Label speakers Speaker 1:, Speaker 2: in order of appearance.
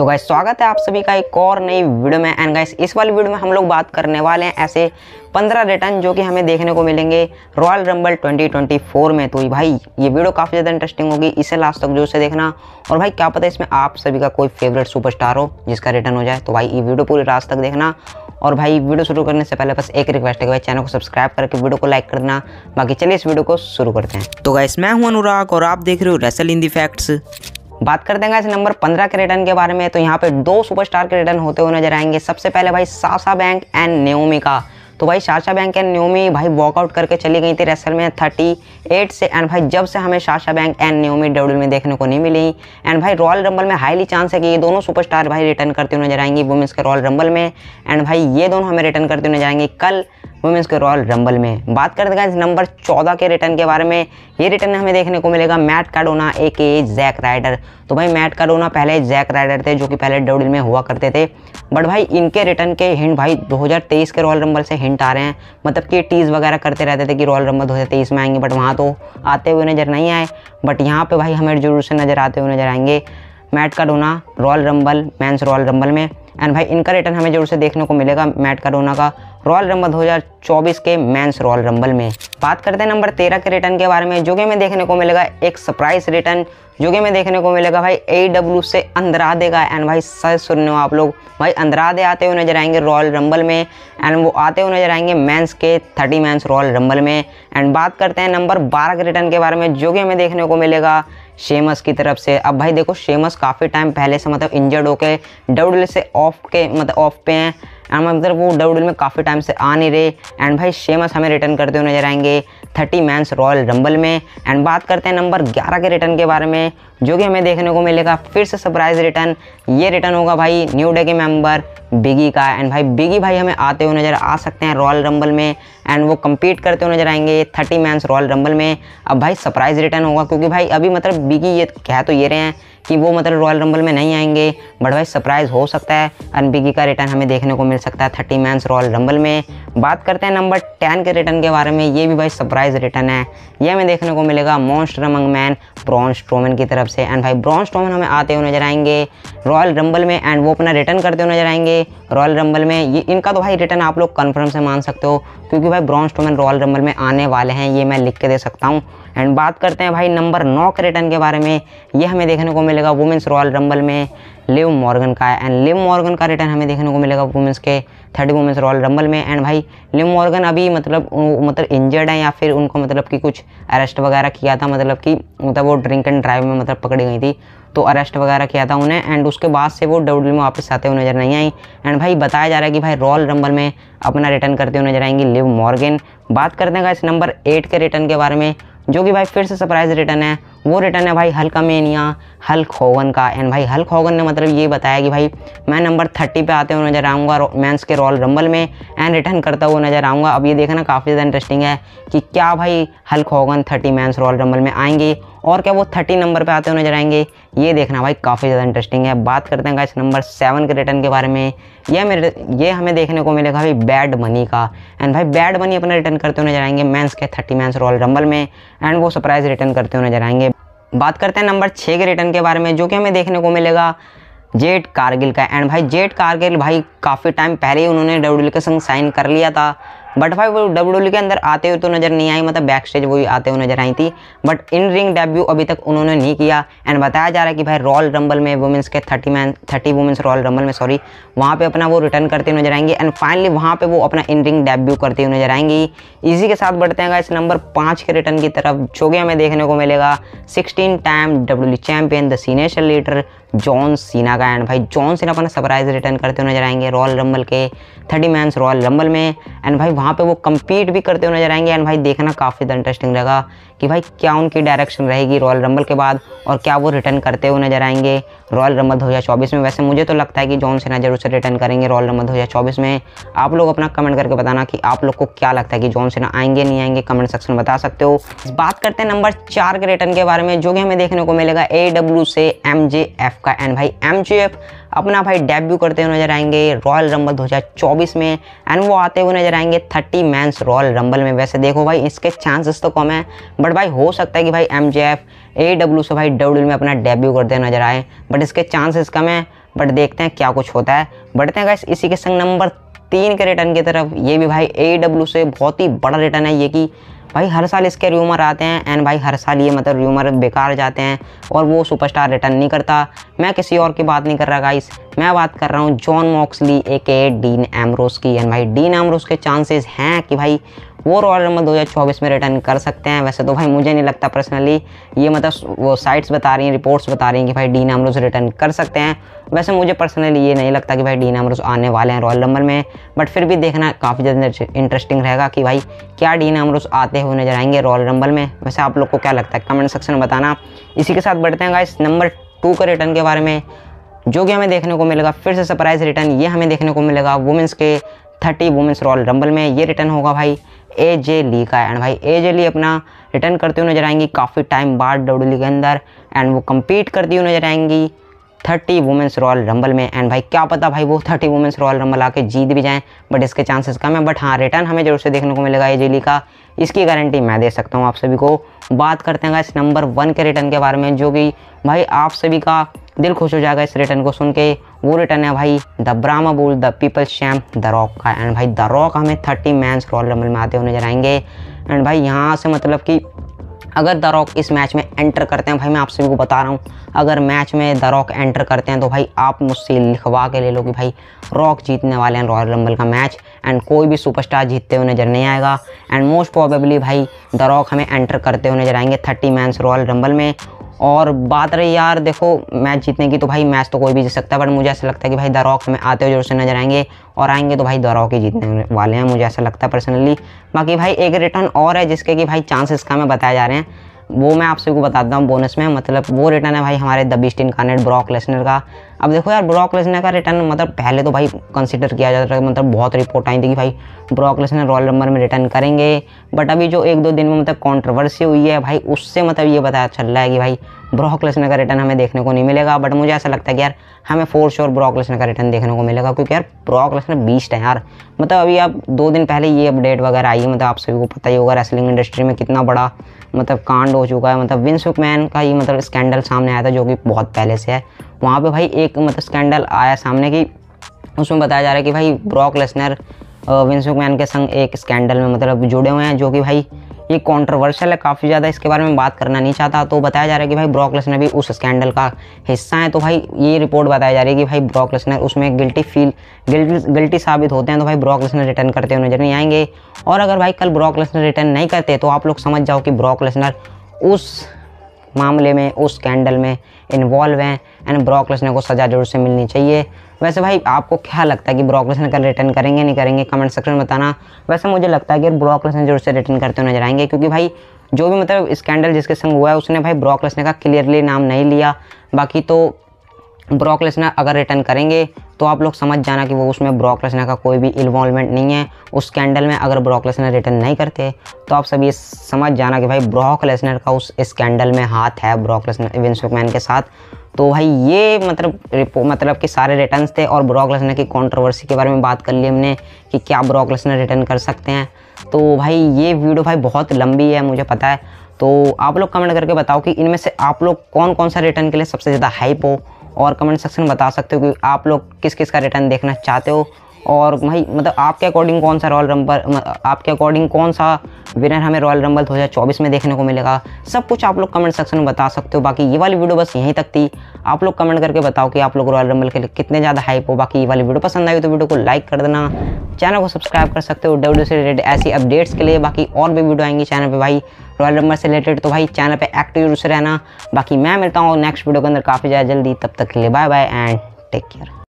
Speaker 1: तो गाइस स्वागत है आप सभी का एक और नई वीडियो में एंड गाइस इस वाली वीडियो में हम लोग बात करने वाले हैं ऐसे 15 रिटर्न जो कि हमें देखने को मिलेंगे रॉयल रंबल 2024 में तो भाई ये वीडियो काफ़ी ज़्यादा इंटरेस्टिंग होगी इसे लास्ट तक जो से देखना और भाई क्या पता इसमें आप सभी का कोई फेवरेट सुपरस्टार हो जिसका रिटर्न हो जाए तो भाई ये वीडियो पूरी रात तक देखना और भाई वीडियो शुरू करने से पहले बस एक रिक्वेस्ट है भाई चैनल को सब्सक्राइब करके वीडियो को लाइक कर देना बाकी चलिए इस वीडियो को शुरू करते हैं तो गाइस मैं हूँ अनुराग और आप देख रहे हो रेसल इन दी फैक्ट्स बात करते हैं इस नंबर पंद्रह के रिटर्न के बारे में तो यहाँ पे दो सुपरस्टार के रिटर्न होते हुए नजर आएंगे सबसे पहले भाई सासा बैंक एंड नियोमी का तो भाई शाशा बैंक एंड न्योमी भाई वॉकआउट करके चली गई थी रेसल में थर्टी एट से एंड भाई जब से हमें Sasha Banks and Naomi W में देखने को नहीं मिली एंड भाई रॉयल रंबल में हाईली चांस है कि ये दोनों सुपरस्टार भाई रिटर्न करते हुए नजर आएंगे वुमेंस के रॉयल रंबल में एंड भाई ये दोनों हमें रिटर्न करते हुए नजर आएंगे कल वुमेंस के रॉयल रंबल में बात करते हैं नंबर चौदह के रिटर्न के बारे में ये रिटर्न हमें देखने को मिलेगा मैट कार्डोना ए के जैक राइडर तो भाई मैट कार्डोना पहले जैक राइडर थे जो कि पहले डोडिल में हुआ करते थे बट भाई इनके रिटर्न के हिंट भाई 2023 के रॉयल रंबल से हिंट आ रहे हैं मतलब कि टीज़ वगैरह करते रहते थे कि रॉयल रंबल दो में आएंगे बट वहाँ तो आते हुए नज़र नहीं आए बट यहाँ पर भाई हमें जरूर से नज़र आते हुए नज़र आएंगे Matt Cardona royal rumble men's royal rumble में एंड भाई इनका रिटर्न हमें जरूर से देखने को मिलेगा मैट करोना का रॉयल रंबल 2024 के मेंस रॉयल रंबल में बात करते हैं नंबर तेरह के रिटर्न के बारे में जो कि हमें देखने को मिलेगा एक सरप्राइज रिटर्न जो कि हमें देखने को मिलेगा भाई ए डब्ल्यू e से अंदरा देगा एंड भाई सर सुन रहे हो आप लोग भाई अंदरा दे आते हुए नजर आएंगे रॉयल रंबल में एंड वो आते हुए नजर आएंगे मैंस के थर्टी मैंस रॉयल रंबल में एंड बात करते हैं नंबर बारह के रिटर्न के बारे में जो कि हमें देखने को मिलेगा शेमस की तरफ से अब भाई देखो शेमस काफ़ी टाइम पहले से मतलब इंजर्ड होके डब्ल्यू से ऑफ के मतलब ऑफ पे हैं एंड मतलब वो डब्ल्यू में काफ़ी टाइम से आ नहीं रहे एंड भाई शेमस हमें रिटर्न करते हुए नजर आएंगे थर्टी मैंस रॉयल रंबल में एंड बात करते हैं नंबर ग्यारह के रिटर्न के बारे में जो कि हमें देखने को मिलेगा फिर से सरप्राइज रिटर्न ये रिटर्न होगा भाई न्यू डे के मेम्बर बिगी का एंड भाई बिगी भाई हमें आते हुए नज़र आ सकते हैं रॉयल रंबल में एंड वो कम्पीट करते हुए नज़र आएंगे थर्टी मैंस रॉयल रंबल में अब भाई सरप्राइज रिटर्न होगा क्योंकि भाई अभी मतलब बिगी ये कह तो ये रहे हैं कि वो मतलब रॉयल रंबल में नहीं आएंगे बट भाई सरप्राइज़ हो सकता है अनबिगी का रिटर्न हमें देखने को मिल सकता है थर्टी मैंस रॉयल रंबल में बात करते हैं नंबर टेन के रिटर्न के बारे में ये भी भाई सरप्राइज़ रिटर्न है ये हमें देखने को मिलेगा monster among men Braun Strowman की तरफ से एंड भाई ब्रॉन्स ट्रोमन हमें आते हुए नजर आएंगे रॉयल रंबल में एंड वो अपना रिटर्न करते हुए नजर आएंगे रॉयल रंबल में ये इनका तो भाई रिटर्न आप लोग कन्फर्म से मान सकते हो क्योंकि भाई ब्रॉन्स टूमैन रॉयल रंबल में आने वाले हैं ये मैं लिख के दे सकता हूँ एंड बात करते हैं भाई नंबर नौ के रिटर्न के बारे में ये हमें देखने को मिलेगा वुमेंस रॉयल रंबल में लिव मॉर्गन का है एंड लिव मॉर्गन का रिटर्न हमें देखने को मिलेगा वुमेंस के थर्ड वुमेंस रॉयल रंबल में एंड भाई लिव मॉर्गन अभी मतलब मतलब इंजर्ड है या फिर उनको मतलब कि कुछ अरेस्ट वगैरह किया था मतलब कि मतलब वो ड्रिंक एंड ड्राइव में मतलब पकड़ी गई थी तो अरेस्ट वगैरह किया था उन्हें एंड उसके बाद से वो डब्ल्यू e में वापस आते हुए नजर नहीं आई एंड भाई बताया जा रहा है कि भाई रॉयल रंबल में अपना रिटर्न करते हुए नजर आएंगी लिव मॉर्गन बात करते हैं इस नंबर एट के रिटर्न के बारे में जो कि भाई फिर से सरप्राइज रिटर्न है वो रिटर्न है भाई हल्का मेनिया हल्क होगन का एंड भाई हल्क होगन ने मतलब ये बताया कि भाई मैं नंबर थर्टी पे आते हुए नजर आऊँगा मैंस के रॉयल रंबल में एंड रिटर्न करता हुआ नजर आऊँगा अब ये देखना काफ़ी ज़्यादा इंटरेस्टिंग है कि क्या भाई Hulk Hogan thirty men's royal rumble में आएंगे और क्या वो थर्टी नंबर पर आते हुए नजर आएंगे ये देखना भाई काफ़ी ज़्यादा इंटरेस्टिंग है बात करते हैं इस नंबर सेवन के रिटर्न के बारे में यह मेरे ये हमें देखने को मिलेगा भाई बैड मनी का एंड भाई बैड मनी अपना रिटर्न करते हुए नजर आएंगे मैंस के थर्टी मैंस रॉयल रंबल में एंड वो सरप्राइज रिटर्न करते हुए नजर आएंगे बात करते हैं नंबर छः के रिटर्न के बारे में जो कि हमें देखने को मिलेगा जेट कारगिल का एंड भाई जेट कारगिल भाई काफ़ी टाइम पहले ही उन्होंने डब्ल्यू के संग साइन कर लिया था बट भाई वो डब्ल्यू के अंदर आते हुए तो नज़र नहीं आई मतलब बैक स्टेज वही आते हुए नज़र आई थी बट इन रिंग डेब्यू अभी तक उन्होंने नहीं किया एंड बताया जा रहा है कि भाई रॉयल रंबल में वुमेंस के thirty men thirty women's royal rumble में सॉरी वहाँ पे अपना वो रिटर्न करते हुए नजर आएंगे एंड फाइनली वहाँ पे वो अपना इन रिंग डेब्यू करते हुए नजर आएंगी इसी के साथ बढ़ते हैं इस नंबर पाँच के रिटर्न की तरफ जो कि हमें देखने को मिलेगा sixteen time W champion the senior leader John Cena का एंड भाई जॉन सीना अपना सरप्राइज रिटर्न करते हुए नजर आएंगे रॉयल रंबल के थर्टी मैंस रॉयल रंबल में एंड भाई वहाँ पे वो कम्पीट भी करते हुए नजर आएंगे एंड भाई देखना काफ़ी ज़्यादा इंटरेस्टिंग रहेगा कि भाई क्या उनकी डायरेक्शन रहेगी रॉयल रंबल के बाद और क्या वो रिटर्न करते हुए नजर आएंगे रॉयल रंबल दो हज़ार चौबीस में वैसे मुझे तो लगता है कि जॉन सेना जरूर से रिटर्न करेंगे रॉयल रंबल दो हज़ार चौबीस में आप लोग अपना कमेंट करके बताना कि आप लोग को क्या लगता है कि जॉन सेना आएंगे नहीं आएंगे कमेंट सेक्शन में बता सकते हो बात करते हैं नंबर चार के रिटर्न के बारे में जो कि हमें देखने को मिलेगा ए से एम का एंड भाई एम अपना भाई डेब्यू करते हुए नजर आएंगे रॉयल रंबल 2024 में एंड वो आते हुए नजर आएंगे 30 मैंस रॉयल रंबल में वैसे देखो भाई इसके चांसेस तो कम है बट भाई हो सकता है कि भाई M J F A W से भाई डब्ल्यू में अपना डेब्यू करते हुए नजर आए बट इसके चांसेस कम है बट देखते हैं क्या कुछ होता है बढ़ते हैं गाइस इसी के संग नंबर तीन के रिटर्न की तरफ ये भी भाई ए डब्ल्यू से बहुत ही बड़ा रिटर्न है ये कि भाई हर साल इसके र्यूमर आते हैं एंड भाई हर साल ये मतलब र्यूमर बेकार जाते हैं और वो सुपरस्टार रिटर्न नहीं करता मैं किसी और की बात नहीं कर रहा गाइस मैं बात कर रहा हूँ John Moxley A K Dean Ambrose की एंड भाई डीन एमरोस के चांसेस हैं कि भाई फोर ऑर्डर में 2024 में रिटर्न कर सकते हैं वैसे तो भाई मुझे नहीं लगता पर्सनली ये मतलब वो साइट्स बता रही हैं रिपोर्ट्स बता रही हैं कि भाई डी नामरोज रिटर्न कर सकते हैं वैसे मुझे पर्सनली ये नहीं लगता कि भाई डी नामरोज आने वाले हैं रॉयल नंबर में बट फिर भी देखना काफ़ी ज़्यादा इंटरेस्टिंग रहेगा कि भाई क्या डी नामरोज आते हुए नजर आएंगे रॉयल रंबल में वैसे आप लोग को क्या लगता है कमेंट सेक्शन में बताना इसी के साथ बढ़ते हैं गाइस नंबर टू के रिटर्न के बारे में जो कि हमें देखने को मिलेगा फिर से सरप्राइज रिटर्न ये हमें देखने को मिलेगा वुमेंस के थर्टी वुमेंस रॉयल रंबल में ये रिटर्न होगा भाई ए जे ली का एंड भाई ए जे ली अपना रिटर्न करती हुई नजर आएंगी काफ़ी टाइम बाद डब्ल्यू के अंदर एंड वो कम्पीट करती हुई नजर आएंगी थर्टी वुमेंस रॉयल रंबल में एंड भाई क्या पता भाई वो थर्टी वुमेंस रॉयल रंबल आके जीत भी जाएं बट इसके चांसेस कम है बट हाँ रिटर्न हमें जरूर से देखने को मिलेगा ए जे ली का इसकी गारंटी मैं दे सकता हूँ आप सभी को बात करते हैं इस नंबर वन के रिटर्न के बारे में जो कि भाई आप सभी का दिल खुश हो जाएगा इस रिटर्न को सुन के वो रिटर्न है भाई the Brahma Bull the people champ the Rock का एंड भाई द रॉक हमें थर्टी मैंस रॉयल रंबल में आते हुए नजर आएंगे एंड भाई यहाँ से मतलब कि अगर द रॉक इस मैच में एंटर करते हैं भाई मैं आप सभी को बता रहा हूँ अगर मैच में द रॉक एंटर करते हैं तो भाई आप मुझसे लिखवा के ले लो कि भाई रॉक जीतने वाले हैं रॉयल रंबल का मैच एंड कोई भी सुपरस्टार जीतते हुए नज़र नहीं आएगा एंड मोस्ट प्रॉबेबली भाई द रॉक हमें एंटर करते हुए नजर आएंगे थर्टी मैंस रॉयल रंबल में और बात रही यार देखो मैच जीतने की तो भाई मैच तो कोई भी जीत सकता है बट मुझे ऐसा लगता है कि भाई द रॉक हमें आते हुए जोर से नजर आएंगे और आएंगे तो भाई द रॉक ही जीतने वाले हैं मुझे ऐसा लगता है पर्सनली बाकी भाई एक रिटर्न और है जिसके कि भाई चांसेस का हमें बताए जा रहे हैं वो मैं आप को बताता हूँ बोनस में मतलब वो रिटर्न है भाई हमारे the beast incarnate Brock Lesnar का अब देखो यार ब्रॉक लेसनर का रिटर्न मतलब पहले तो भाई कंसिडर किया जाता था मतलब बहुत रिपोर्ट आई थी कि भाई ब्रॉक लेसनर रॉयल नंबर में रिटर्न करेंगे बट अभी जो एक दो दिन में मतलब कॉन्ट्रोवर्सी हुई है भाई उससे मतलब ये पता चल रहा है कि भाई ब्रॉक लेसनर का रिटर्न हमें देखने को नहीं मिलेगा बट मुझे ऐसा लगता है कि यार हमें फोर श्योर ब्रॉक लेसनर का रिटर्न देखने को मिलेगा क्योंकि यार ब्रॉक लेसनर बीस्ट है यार मतलब अभी आप दो दिन पहले ये अपडेट वगैरह आई है मतलब आप सभी को पता ही होगा रेसलिंग इंडस्ट्री में कितना बड़ा मतलब कांड हो चुका है मतलब विंस मैन का ये मतलब स्कैंडल सामने आया था जो कि बहुत पहले से है वहाँ पे भाई एक मतलब स्कैंडल आया सामने कि उसमें बताया जा रहा है कि भाई ब्रॉक लेसनर विंसुकमैन मैन के संग एक स्कैंडल में मतलब जुड़े हुए हैं जो कि भाई ये कॉन्ट्रोवर्शियल है काफ़ी ज़्यादा इसके बारे में बात करना नहीं चाहता तो बताया जा रहा है कि भाई ब्रॉक लेसनर भी उस स्कैंडल का हिस्सा है तो भाई ये रिपोर्ट बताया जा रही है कि भाई ब्रॉक लेसनर उसमें गिल्टी फील गिल्टी गिल्टी साबित होते हैं तो भाई ब्रॉक लेसनर रिटर्न करते हुए नजर नहीं आएंगे और अगर भाई कल ब्रॉक लेसनर रिटर्न नहीं करते तो आप लोग समझ जाओ कि ब्रॉक लेसनर उस मामले में उस स्कैंडल में इन्वॉल्व हैं एंड ब्रॉक लेसनर को सज़ा जरूर से मिलनी चाहिए वैसे भाई आपको क्या लगता है कि ब्रॉक लेसनर का रिटर्न करेंगे नहीं करेंगे कमेंट सेक्शन में बताना वैसे मुझे लगता है कि ब्रॉक लेसनर जरूर से रिटर्न करते हुए नजर आएंगे क्योंकि भाई जो भी मतलब स्कैंडल जिसके संग हुआ है उसने भाई ब्रॉक लेसनर का क्लियरली नाम नहीं लिया बाकी तो ब्रॉक लेसना अगर रिटर्न करेंगे तो आप लोग समझ जाना कि वो उसमें ब्रॉक लेसना का कोई भी इन्वॉल्वमेंट नहीं है उस स्कैंडल में अगर ब्रॉक लेसना रिटर्न नहीं करते तो आप सब ये समझ जाना कि भाई ब्रॉक लेसनर का उस स्कैंडल में हाथ है ब्रॉक लेसनर विंस मैन के साथ तो भाई ये मतलब मतलब कि सारे रिटर्न थे और ब्रॉक लेसनर की कॉन्ट्रोवर्सी के बारे में बात कर ली हमने कि क्या ब्रॉक लेसनर रिटर्न कर सकते हैं तो भाई ये वीडियो भाई बहुत लंबी है मुझे पता है तो आप लोग कमेंट करके बताओ कि इनमें से आप लोग कौन कौन सा रिटर्न के लिए सबसे ज़्यादा हाइप हो और कमेंट सेक्शन में बता सकते हो कि आप लोग किस किस का रिटर्न देखना चाहते हो और भाई मतलब आपके अकॉर्डिंग कौन सा रॉयल रंबल आपके अकॉर्डिंग कौन सा विनर हमें रॉयल रंबल दो हज़ार चौबीस में देखने को मिलेगा सब कुछ आप लोग कमेंट सेक्शन में बता सकते हो बाकी ये वाली वीडियो बस यहीं तक थी आप लोग कमेंट करके बताओ कि आप लोग रॉयल रंबल के लिए कितने ज़्यादा हाइप हो बाकी ये वाली वीडियो पसंद आई तो वीडियो को लाइक कर देना चैनल को सब्सक्राइब कर सकते हो डब्ल्यू से रिलेटेड ऐसी अपडेट्स के लिए बाकी और भी वीडियो आएंगी चैनल पर भाई रॉयल रंबल से रिलेटेड तो भाई चैनल पर एक्टिव रूप से रहना बाकी मैं मिलता हूँ नेक्स्ट वीडियो के अंदर काफ़ी ज़्यादा जल्दी तब तक के लिए bye bye and take care